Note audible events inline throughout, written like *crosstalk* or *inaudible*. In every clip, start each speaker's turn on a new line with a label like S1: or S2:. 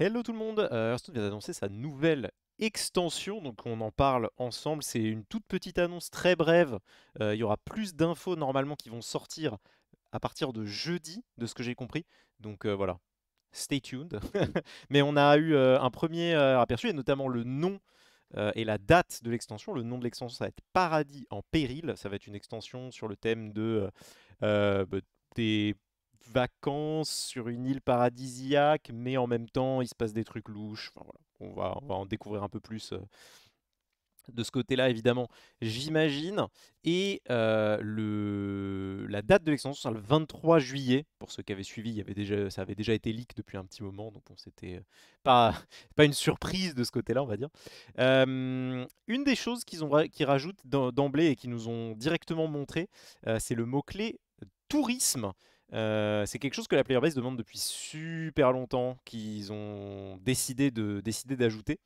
S1: Hello tout le monde, euh, Hearthstone vient d'annoncer sa nouvelle extension, donc on en parle ensemble, c'est une toute petite annonce très brève, euh, il y aura plus d'infos normalement qui vont sortir à partir de jeudi, de ce que j'ai compris, donc euh, voilà, stay tuned. *laughs* Mais on a eu un premier aperçu, et notamment le nom et la date de l'extension, le nom de l'extension ça va être Paradis en péril, ça va être une extension sur le thème de... Bah, des vacances sur une île paradisiaque, mais en même temps, il se passe des trucs louches. on, va, en découvrir un peu plus euh, de ce côté-là, évidemment, j'imagine. Et euh, la date de l'extension sera le 23 juillet. Pour ceux qui avaient suivi, y avait déjà, ça avait déjà été leak depuis un petit moment, donc on c'était euh, pas, pas une surprise de ce côté-là, on va dire. une des choses qu'ils rajoutent d'emblée et qui nous ont directement montré, c'est le mot-clé tourisme euh, c'est quelque chose que la player base demande depuis super longtemps, qu'ils ont décidé de décider d'ajouter.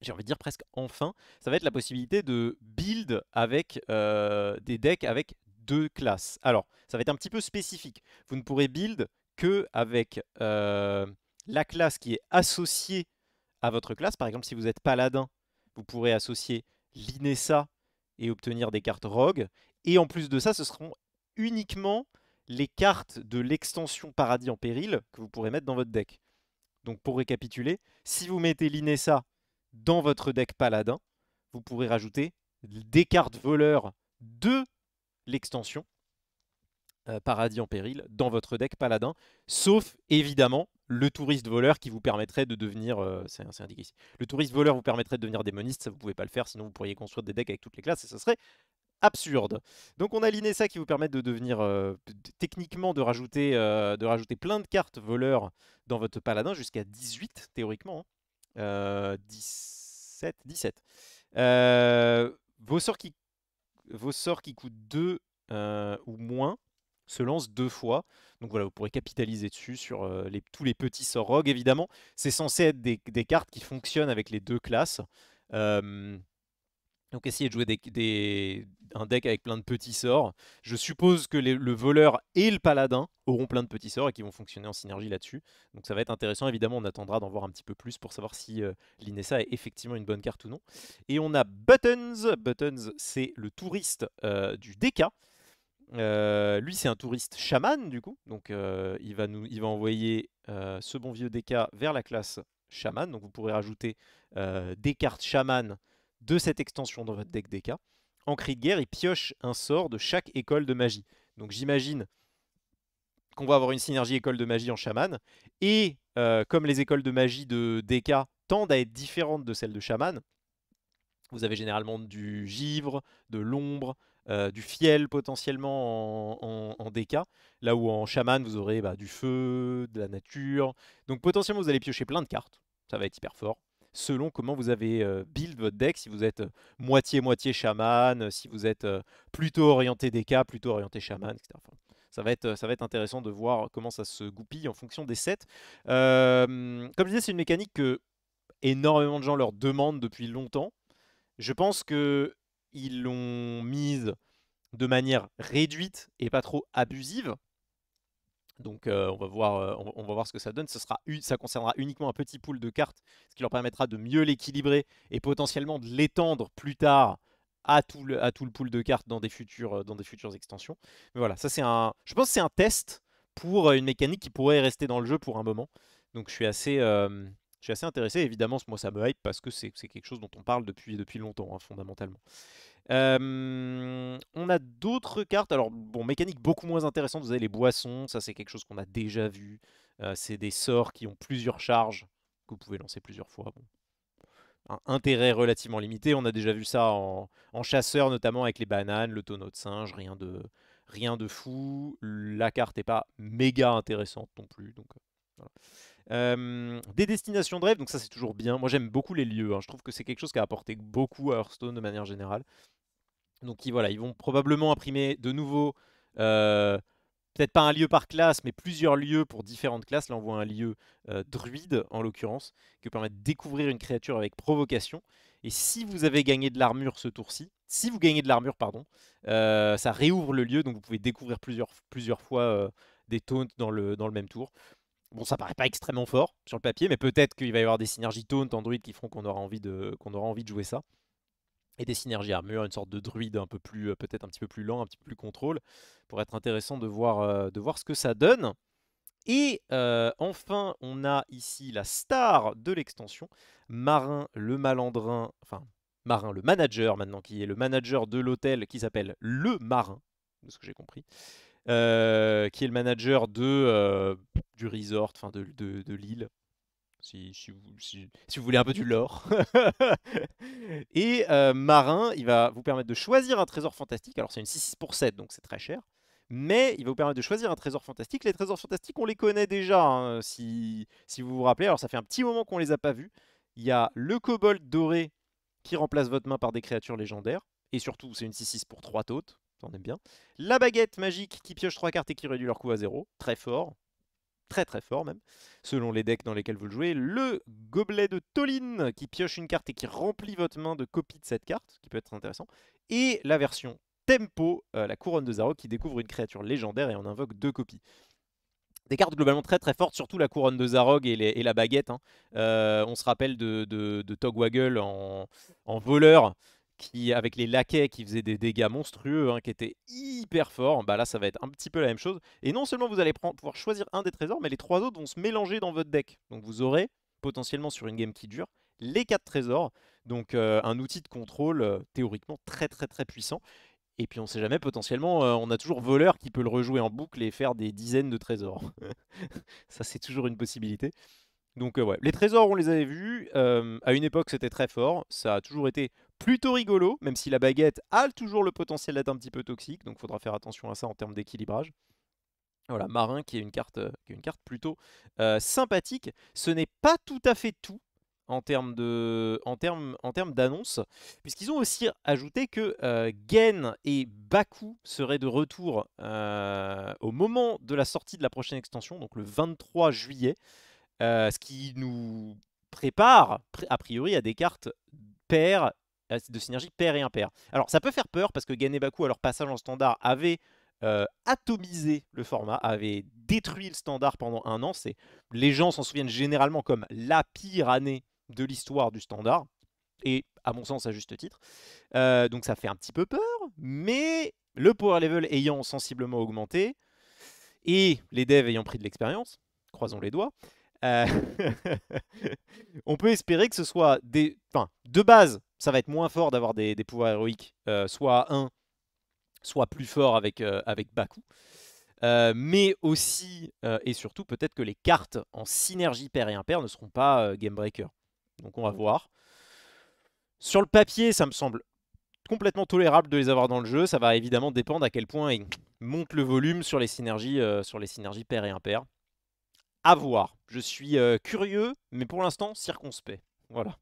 S1: J'ai envie de dire presque enfin, ça va être la possibilité de build avec euh, des decks avec deux classes. Alors, ça va être un petit peu spécifique. Vous ne pourrez build que avec euh, la classe qui est associée à votre classe. Par exemple, si vous êtes paladin, vous pourrez associer l'Inessa et obtenir des cartes rogue. Et en plus de ça, ce seront uniquement les cartes de l'extension Paradis en péril que vous pourrez mettre dans votre deck. Donc pour récapituler, si vous mettez l'Inessa dans votre deck Paladin, vous pourrez rajouter des cartes voleurs de l'extension euh, Paradis en péril dans votre deck Paladin, sauf évidemment le touriste voleur qui vous permettrait de devenir. Euh, c'est indiqué ici. Le touriste voleur vous permettrait de devenir démoniste, ça vous pouvez pas le faire, sinon vous pourriez construire des decks avec toutes les classes et ça serait absurde. Donc on a ça qui vous permet de devenir, euh, techniquement, de rajouter, euh, de rajouter plein de cartes voleurs dans votre paladin, jusqu'à 18 théoriquement. 17, hein. 17. Euh, vos, sorts qui, vos qui coûtent 2 ou moins se lancent deux fois. Donc voilà, vous pourrez capitaliser dessus sur tous les petits sorts rogues, évidemment. C'est censé être des, des, cartes qui fonctionnent avec les deux classes. Donc essayer de jouer des, un deck avec plein de petits sorts. Je suppose que le voleur et le paladin auront plein de petits sorts et qui vont fonctionner en synergie là-dessus. Donc ça va être intéressant. Évidemment, on attendra d'en voir un petit peu plus pour savoir si euh, l'Inessa est effectivement une bonne carte ou non. Et on a Buttons. Buttons, c'est le touriste euh, du DK. Euh, lui, c'est un touriste chaman, du coup. Donc il, va nous, il va envoyer ce bon vieux DK vers la classe chaman. Donc vous pourrez rajouter des cartes chaman de cette extension dans votre deck DK. En cri de guerre, il pioche un sort de chaque école de magie. Donc j'imagine qu'on va avoir une synergie école de magie en chaman. Et euh, comme les écoles de magie de DK tendent à être différentes de celles de chaman, vous avez généralement du givre, de l'ombre, euh, du fiel potentiellement en, en, là où en chaman vous aurez bah, du feu, de la nature. Donc potentiellement vous allez piocher plein de cartes, ça va être hyper fort selon comment vous avez euh, build votre deck, si vous êtes euh, moitié-moitié chaman, euh, si vous êtes plutôt orienté DK, plutôt orienté chaman, etc. ça va, être, ça va être intéressant de voir comment ça se goupille en fonction des sets. comme je disais, c'est une mécanique que énormément de gens leur demandent depuis longtemps. Je pense que ils l'ont mise de manière réduite et pas trop abusive. Donc euh, on, va voir, euh, on, va voir ce que ça donne. ça concernera uniquement un petit pool de cartes, ce qui leur permettra de mieux l'équilibrer et potentiellement de l'étendre plus tard à tout, le, pool de cartes euh, dans des futures, extensions. Mais voilà, ça c'est un, je pense que c'est un test pour une mécanique qui pourrait rester dans le jeu pour un moment. Donc je suis assez, suis assez intéressé. Évidemment, moi ça me hype parce que c'est quelque chose dont on parle depuis, depuis longtemps, hein, fondamentalement. Euh, on a d'autres cartes. Alors, bon, mécanique beaucoup moins intéressante. Vous avez les boissons, ça c'est quelque chose qu'on a déjà vu. Euh, c'est des sorts qui ont plusieurs charges, que vous pouvez lancer plusieurs fois. Un intérêt relativement limité. On a déjà vu ça en, chasseur, notamment avec les bananes, le tonneau de singe, rien de, rien de fou. La carte n'est pas méga intéressante non plus. Donc, euh, euh, des destinations de rêve, donc ça c'est toujours bien. Moi j'aime beaucoup les lieux, hein. je trouve que c'est quelque chose qui a apporté beaucoup à Hearthstone de manière générale. Donc voilà, ils vont probablement imprimer de nouveau, euh, peut-être pas un lieu par classe, mais plusieurs lieux pour différentes classes. Là on voit un lieu euh, druide en l'occurrence, qui permet de découvrir une créature avec provocation. Et si vous avez gagné de l'armure ce tour-ci, si vous gagnez de l'armure, pardon, ça réouvre le lieu, donc vous pouvez découvrir plusieurs, plusieurs fois des taunts dans le, dans le même tour. Bon, ça paraît pas extrêmement fort sur le papier, mais peut-être qu'il va y avoir des synergies taunt en qui feront qu'on aura, envie de, aura envie de jouer ça. Et des synergies armure, une sorte de druide un peu plus, euh, peut-être un petit peu plus lent, un petit peu plus contrôle, pour être intéressant de voir, euh, de voir ce que ça donne. Et euh, enfin, on a ici la star de l'extension, Marin le Malandrin, enfin Marin le manager maintenant, qui est le manager de l'hôtel qui s'appelle Le Marin, de ce que j'ai compris. Euh, qui est le manager de, euh, du resort, enfin de, de, de l'île. Si, vous, voulez un peu du lore. *laughs* et euh, Marin, il va vous permettre de choisir un trésor fantastique. Alors c'est une 6-6 pour 7, donc c'est très cher. Mais il va vous permettre de choisir un trésor fantastique. Les trésors fantastiques, on les connaît déjà, hein, si, si vous vous rappelez. Alors ça fait un petit moment qu'on les a pas vus. Il y a le kobold doré qui remplace votre main par des créatures légendaires. Et surtout, c'est une 6-6 pour 3 tautes on aime bien. La baguette magique qui pioche 3 cartes et qui réduit leur coût à 0, très fort. Très très fort même, selon les decks dans lesquels vous le jouez. Le gobelet de Toline qui pioche une carte et qui remplit votre main de copies de cette carte, qui peut être intéressant. Et la version Tempo, euh, la couronne de Zarog qui découvre une créature légendaire et en invoque deux copies des cartes globalement très très fortes, surtout la couronne de Zarog et, la baguette. Hein. Euh, on se rappelle de, Togwaggle en voleur avec les laquais qui faisaient des dégâts monstrueux, hein, qui étaient hyper forts, bah là ça va être un petit peu la même chose. Et non seulement vous allez pouvoir choisir un des trésors, mais les trois autres vont se mélanger dans votre deck. Donc vous aurez potentiellement sur une game qui dure les quatre trésors, donc euh, un outil de contrôle euh, théoriquement très très très puissant. Et puis on sait jamais, potentiellement, euh, on a toujours voleur qui peut le rejouer en boucle et faire des dizaines de trésors. *laughs* ça c'est toujours une possibilité. Donc ouais, les trésors, on les avait vus. à une époque, c'était très fort. Ça a toujours été plutôt rigolo, même si la baguette a toujours le potentiel d'être un petit peu toxique, donc il faudra faire attention à ça en termes d'équilibrage. Voilà, Marin qui est une carte, euh, une carte plutôt euh, sympathique. Ce n'est pas tout à fait tout en termes d'annonce puisqu'ils ont aussi ajouté que euh, Gain et Baku seraient de retour au moment de la sortie de la prochaine extension donc le 23 juillet ce qui nous prépare a priori à des cartes paires euh, de synergie pair et impair. Alors ça peut faire peur parce que Ganebaku, à leur passage en standard, avait euh, atomisé le format, avait détruit le standard pendant un an. C'est Les gens s'en souviennent généralement comme la pire année de l'histoire du standard. Et à mon sens, à juste titre. Euh, donc ça fait un petit peu peur, mais le power level ayant sensiblement augmenté et les devs ayant pris de l'expérience, croisons les doigts, *laughs* on peut espérer que ce soit des... Enfin, de base, ça va être moins fort d'avoir des, pouvoirs héroïques, euh, soit à 1, soit plus fort avec, euh, avec Baku. Euh, mais aussi et surtout, peut-être que les cartes en synergie pair et impair ne seront pas game breaker. Donc on va mm. voir. Sur le papier, ça me semble complètement tolérable de les avoir dans le jeu. Ça va évidemment dépendre à quel point ils montent le volume sur les synergies, sur les synergies pair et impair. À voir. Je suis curieux, mais pour l'instant circonspect. Voilà.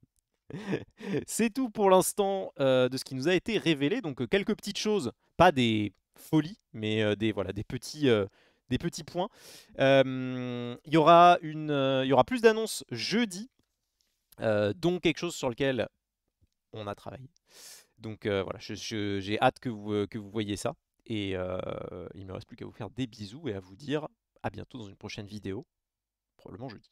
S1: *laughs* C'est tout pour l'instant euh, de ce qui nous a été révélé. Donc euh, quelques petites choses, pas des folies, mais euh, des voilà des petits des petits points. Il y aura y aura plus d'annonces jeudi, donc quelque chose sur lequel on a travaillé. Donc voilà, j'ai hâte que vous que vous voyez ça. Et il me reste plus qu'à vous faire des bisous et à vous dire à bientôt dans une prochaine vidéo, probablement jeudi.